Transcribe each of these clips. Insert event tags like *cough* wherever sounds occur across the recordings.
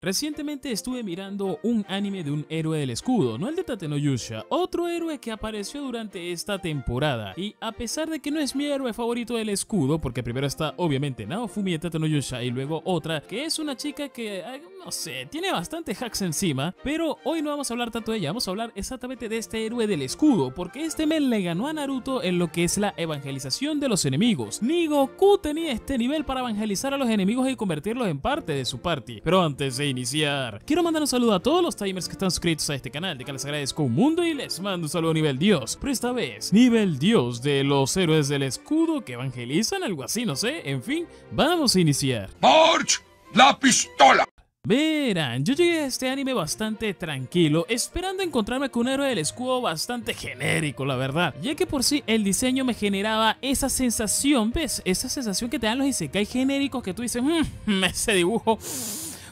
Recientemente estuve mirando un anime de un héroe del escudo, no el de Tatenoyusha, otro héroe que apareció durante esta temporada. Y a pesar de que no es mi héroe favorito del escudo, porque primero está obviamente Naofumi de Tatenoyusha y luego otra, que es una chica que, ah, no sé, tiene bastante hacks encima, pero hoy no vamos a hablar tanto de ella, vamos a hablar exactamente de este héroe del escudo, porque este men le ganó a Naruto en lo que es la evangelización de los enemigos. Ni Goku tenía este nivel para evangelizar a los enemigos y convertirlos en parte de su party. Pero antes de iniciar. Quiero mandar un saludo a todos los timers que están suscritos a este canal, de que les agradezco un mundo y les mando un saludo a nivel Dios, pero esta vez, nivel Dios de los héroes del escudo que evangelizan, algo así, no sé, en fin, vamos a iniciar. ¡Porch! ¡La pistola! Verán, yo llegué a este anime bastante tranquilo, esperando encontrarme con un héroe del escudo bastante genérico, la verdad. Ya que por sí el diseño me generaba esa sensación, ¿ves? Esa sensación que te dan los isekai genéricos que tú dices, mmm, *laughs* ese dibujo...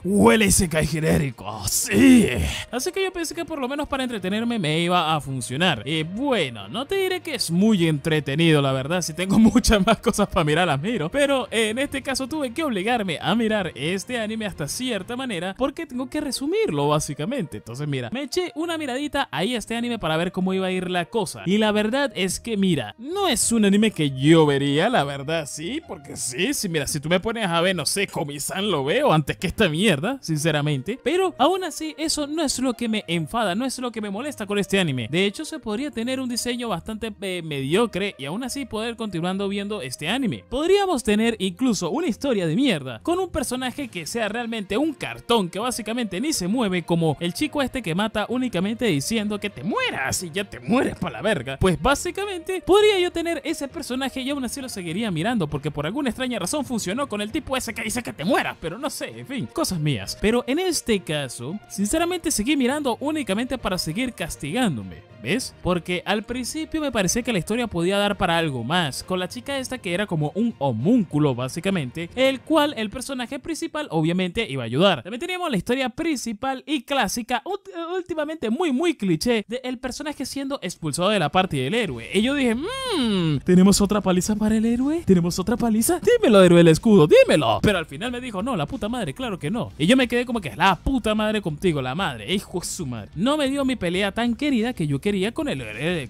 Huele ese cae genérico, sí. Así que yo pensé que por lo menos para entretenerme me iba a funcionar. Y bueno, no te diré que es muy entretenido, la verdad. Si tengo *laughs* muchas más cosas para mirar, las miro. Pero en este caso tuve que obligarme a mirar este anime hasta cierta manera porque tengo que resumirlo, básicamente. Entonces, mira, me eché una miradita ahí a este anime para ver cómo iba a ir la cosa. Y la verdad es que, mira, no es un anime que yo vería, la verdad, sí, porque sí, sí, mira, si tú me pones a ver, no sé, Comisan lo veo antes que esta mierda sinceramente. Pero aún así, eso no es lo que me enfada, no es lo que me molesta con este anime. De hecho, se podría tener un diseño bastante eh, mediocre y aún así poder continuando viendo este anime. Podríamos tener incluso una historia de mierda con un personaje que sea realmente un cartón que básicamente ni se mueve como el chico este que mata únicamente diciendo que te mueras y ya te mueres para la verga. Pues básicamente podría yo tener ese personaje y aún así lo seguiría mirando porque por alguna extraña razón funcionó con el tipo ese que dice que te mueras, pero no sé, en fin, cosas mías. Pero en este caso, sinceramente seguí mirando únicamente para seguir castigándome. ¿ves? Porque al principio me parecía que la historia podía dar para algo más, con la chica esta que era como un homúnculo básicamente, el cual el personaje principal obviamente iba a ayudar. También teníamos la historia principal y clásica, últimamente muy muy cliché, del el personaje siendo expulsado de la parte del héroe. Y yo dije, mmm, ¿tenemos otra paliza para el héroe? ¿Tenemos otra paliza? Dímelo, héroe del escudo, dímelo. Pero al final me dijo, no, la puta madre, claro que no. Y yo me quedé como que, la puta madre contigo, la madre, hijo de su madre. No me dio mi pelea tan querida que yo quería con el,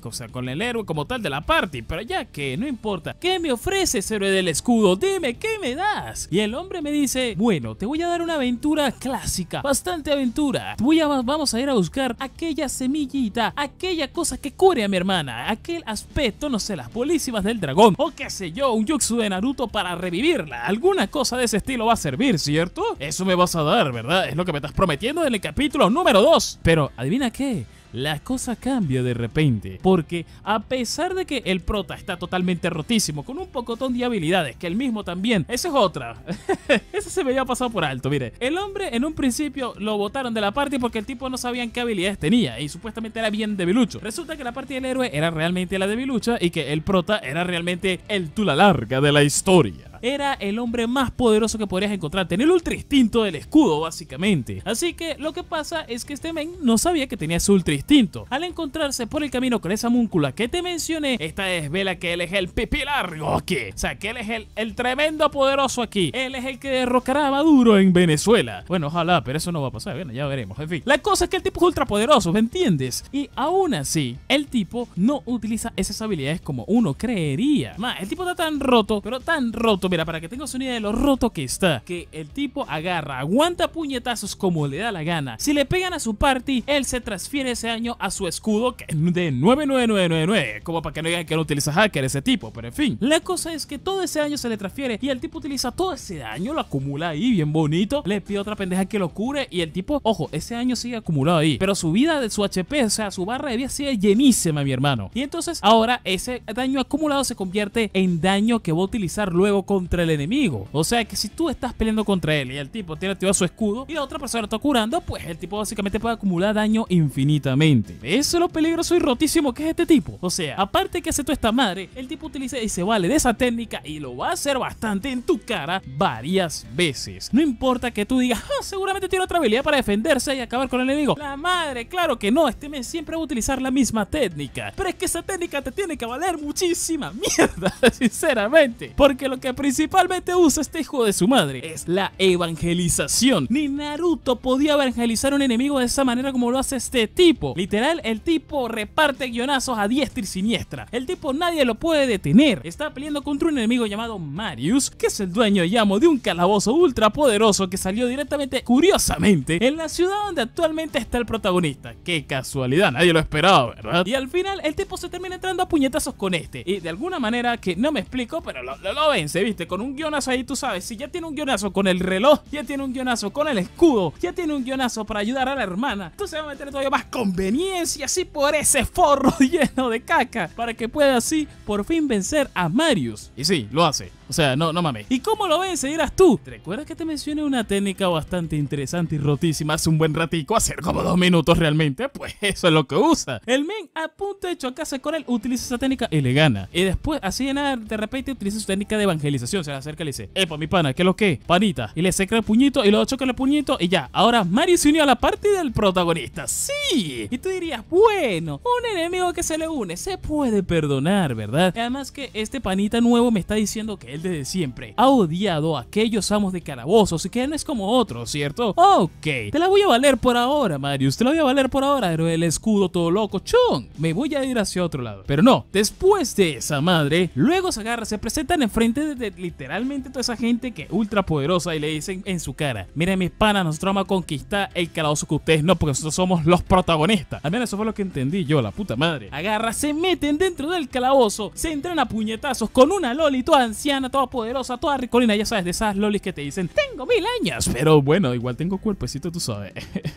o sea, con el héroe como tal de la party, pero ya que, no importa. ¿Qué me ofreces, héroe del escudo? Dime, ¿qué me das? Y el hombre me dice, bueno, te voy a dar una aventura clásica, bastante aventura. Voy vamos a ir a buscar aquella semillita, aquella cosa que cure a mi hermana, aquel aspecto, no sé, las bolísimas del dragón, o qué sé yo, un jutsu de Naruto para revivirla. Alguna cosa de ese estilo va a servir, ¿cierto? Eso me vas a dar, ¿verdad? Es lo que me estás prometiendo en el capítulo número 2. Pero, ¿adivina qué? la cosa cambia de repente, porque a pesar de que el prota está totalmente rotísimo, con un pocotón de habilidades, que el mismo también, eso es otra, *laughs* Eso se me había pasado por alto, mire, el hombre en un principio lo botaron de la parte porque el tipo no sabían qué habilidades tenía y supuestamente era bien debilucho, resulta que la parte del héroe era realmente la debilucha y que el prota era realmente el tula larga de la historia. Era el hombre más poderoso que podrías encontrar. Tenía el ultra instinto del escudo, básicamente. Así que lo que pasa es que este men no sabía que tenía su ultra instinto. Al encontrarse por el camino con esa múncula que te mencioné, esta desvela que él es el pipilar O sea, que él es el, el tremendo poderoso aquí. Él es el que derrocará a Maduro en Venezuela. Bueno, ojalá, pero eso no va a pasar. Bueno, ya veremos. En fin, la cosa es que el tipo es ultra poderoso, ¿me entiendes? Y aún así, el tipo no utiliza esas habilidades como uno creería. Más, el tipo está tan roto, pero tan roto Mira, para que tengas una idea de lo roto que está. Que el tipo agarra, aguanta puñetazos como le da la gana. Si le pegan a su party, él se transfiere ese año a su escudo que de 99999. Como para que no digan que no utiliza hacker ese tipo. Pero en fin, la cosa es que todo ese año se le transfiere y el tipo utiliza todo ese daño, lo acumula ahí bien bonito. Le pide a otra pendeja que lo cure y el tipo, ojo, ese daño sigue acumulado ahí. Pero su vida de su HP, o sea, su barra de vida sigue llenísima, mi hermano. Y entonces ahora ese daño acumulado se convierte en daño que va a utilizar luego contra el enemigo. O sea que si tú estás peleando contra él y el tipo tiene a su escudo y la otra persona está curando, pues el tipo básicamente puede acumular daño infinitamente. Eso es lo peligroso y rotísimo que es este tipo. O sea, aparte que hace toda esta madre, el tipo utiliza y se vale de esa técnica y lo va a hacer bastante en tu cara varias veces. No importa que tú digas, ah, seguramente tiene otra habilidad para defenderse y acabar con el enemigo. La madre, claro que no, este me siempre va a utilizar la misma técnica. Pero es que esa técnica te tiene que valer muchísima *laughs* mierda, sinceramente. Porque lo que principalmente usa este hijo de su madre es la evangelización. Ni Naruto podía evangelizar a un enemigo de esa manera como lo hace este tipo. Literal, el tipo reparte guionazos a diestra y siniestra. El tipo nadie lo puede detener. Está peleando contra un enemigo llamado Marius, que es el dueño y amo de un calabozo poderoso que salió directamente, curiosamente, en la ciudad donde actualmente está el protagonista. Qué casualidad, nadie lo esperaba, ¿verdad? Y al final, el tipo se termina entrando a puñetazos con este. Y de alguna manera que no me explico, pero lo, lo, lo vence, ¿viste? con un guionazo ahí, tú sabes, si ya tiene un guionazo con el reloj, ya tiene un guionazo con el escudo, ya tiene un guionazo para ayudar a la hermana, tú se va a meter todavía más conveniencia así por ese forro *laughs* lleno de caca para que pueda así por fin vencer a Marius. Y sí, lo hace. O sea, no, no mames. ¿Y cómo lo ves? Seguirás tú. ¿Te Recuerdas que te mencioné una técnica bastante interesante y rotísima hace un buen ratico, hace como dos minutos realmente. Pues eso es lo que usa. El men a punto de chocarse con él utiliza esa técnica y le gana. Y después, así de nada, de repente utiliza su técnica de evangelización. Se le acerca y le dice, epa, mi pana, ¿qué es lo que? Panita. Y le seca el puñito y lo choca el puñito y ya. Ahora Mario se unió a la parte del protagonista. Sí. Y tú dirías, bueno, un enemigo que se le une se puede perdonar, ¿verdad? Además que este panita nuevo me está diciendo que desde siempre. Ha odiado a aquellos amos de calabozos que él no es como otro ¿cierto? Ok, te la voy a valer por ahora, Marius. Te la voy a valer por ahora, pero el escudo todo loco. chung. Me voy a ir hacia otro lado. Pero no, después de esa madre, luego se agarra, se presentan enfrente de, literalmente toda esa gente que es ultra poderosa y le dicen en su cara: Mira mis panas, nosotros vamos a conquistar el calabozo que ustedes no, porque nosotros somos los protagonistas. Al menos eso fue lo que entendí yo, la puta madre. Agarra, se meten dentro del calabozo, se entran a puñetazos con una loli toda anciana toda poderosa, toda ricolina, ya sabes, de esas lolis que te dicen, tengo mil años, pero bueno, igual tengo cuerpecito, tú sabes.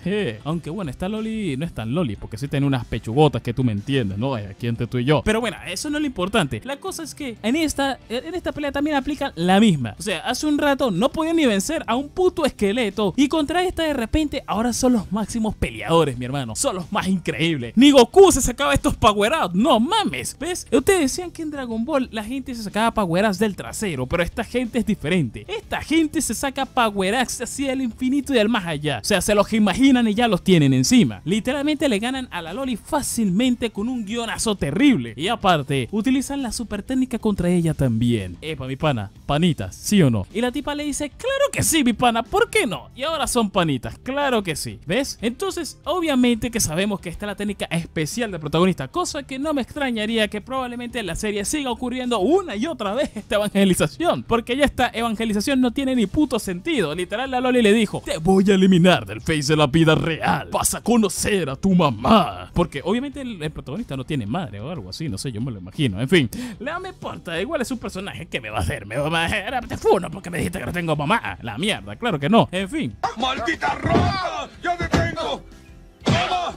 *laughs* Aunque bueno, esta loli no es tan loli, porque sí tiene unas pechugotas que tú me entiendes, ¿no? Aquí entre tú y yo. Pero bueno, eso no es lo importante. La cosa es que en esta, en esta pelea también aplica la misma. O sea, hace un rato no podía ni vencer a un puto esqueleto. Y contra esta de repente ahora son los máximos peleadores, mi hermano. Son los más increíbles. Ni Goku se sacaba estos power No mames. ¿Ves? Ustedes decían que en Dragon Ball la gente se sacaba power del trasero pero esta gente es diferente. Esta gente se saca Axe hacia el infinito y al más allá. O sea, se los imaginan y ya los tienen encima. Literalmente le ganan a la Loli fácilmente con un guionazo terrible. Y aparte, utilizan la super técnica contra ella también. Epa, mi pana, panitas, ¿sí o no? Y la tipa le dice, claro que sí, mi pana, ¿por qué no? Y ahora son panitas, claro que sí. ¿Ves? Entonces, obviamente que sabemos que esta la técnica especial del protagonista, cosa que no me extrañaría que probablemente en la serie siga ocurriendo una y otra vez este evangelio evangelización, porque ya esta evangelización no tiene ni puto sentido. Literal, la Loli le dijo, te voy a eliminar del face de la vida real, vas a conocer a tu mamá. Porque obviamente el, protagonista no tiene madre o algo así, no sé, yo me lo imagino. En fin, la me importa, igual es un personaje que me va a hacer, me va a hacer, te porque me dijiste que no tengo mamá. La mierda, claro que no. En fin. ¡Maldita roca! ¡Yo te tengo! ¡Mamá!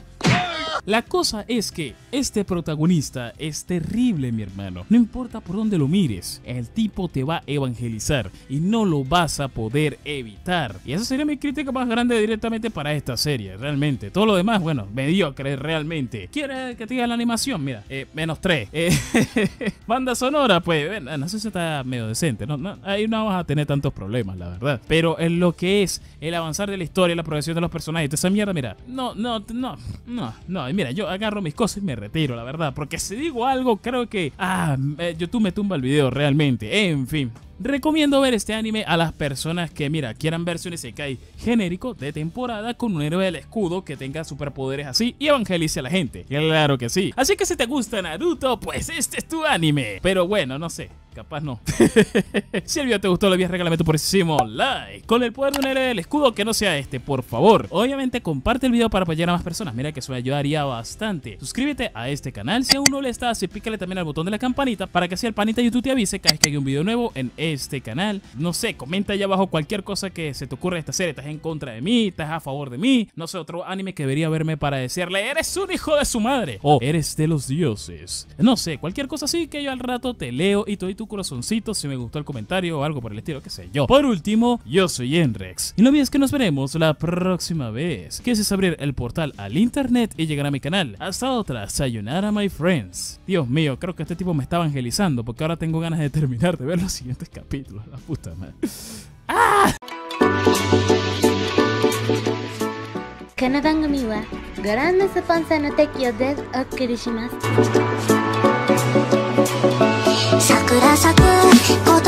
La cosa es que este protagonista es terrible, mi hermano. No importa por dónde lo mires, el tipo te va a evangelizar y no lo vas a poder evitar. Y esa sería mi crítica más grande directamente para esta serie, realmente. Todo lo demás, bueno, mediocre realmente. ¿Quieres que te diga la animación? Mira, eh, menos 3. Eh, *laughs* banda sonora, pues, no sé si está medio decente. ahí no vas a tener tantos problemas, la verdad. Pero en lo que es el avanzar de la historia, la progresión de los personajes, esa mierda, mira, no, no, no, no, no. Mira, yo agarro mis cosas y me retiro, la verdad. Porque si digo algo, creo que. Ah, eh, YouTube me tumba el video realmente. En fin. Recomiendo ver este anime a las personas que, mira, quieran verse un Isekai genérico de temporada con un héroe del escudo que tenga superpoderes así y evangelice a la gente. Claro que sí. Así que si te gusta Naruto, pues este es tu anime. Pero bueno, no sé. Capaz no. *laughs* si el video te gustó, lo a regálame tu próximo like. Con el poder de un héroe del escudo que no sea este, por favor. Obviamente comparte el video para apoyar a más personas. Mira que eso ayudaría bastante. Suscríbete a este canal si aún no lo estás y pícale también al botón de la campanita para que así el panita YouTube te avise cada vez que hay un video nuevo en este canal. No sé, comenta allá abajo cualquier cosa que se te ocurra de esta serie. ¿Estás en contra de mí? ¿Estás a favor de mí? No sé, otro anime que debería verme para decirle, eres un hijo de su madre. O eres de los dioses. No sé, cualquier cosa así que yo al rato te leo y te doy tu corazoncito si me gustó el comentario o algo por el estilo, qué sé yo. Por último, yo soy Enrex. Y no olvides que nos veremos la próxima vez. Que es abrir el portal al internet y llegar a mi canal. Hasta otra, sayonara my friends. Dios mío, creo que este tipo me está evangelizando porque ahora tengo ganas de terminar de ver los siguientes c a p í t u l o la puta madre. ¡Ah! この番組はご覧のスポンサーの提供でお送りします。桜咲く